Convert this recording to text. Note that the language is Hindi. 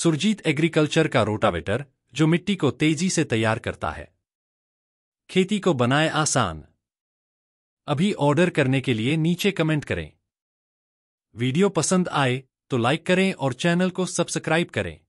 सुरजीत एग्रीकल्चर का रोटावेटर जो मिट्टी को तेजी से तैयार करता है खेती को बनाए आसान अभी ऑर्डर करने के लिए नीचे कमेंट करें वीडियो पसंद आए तो लाइक करें और चैनल को सब्सक्राइब करें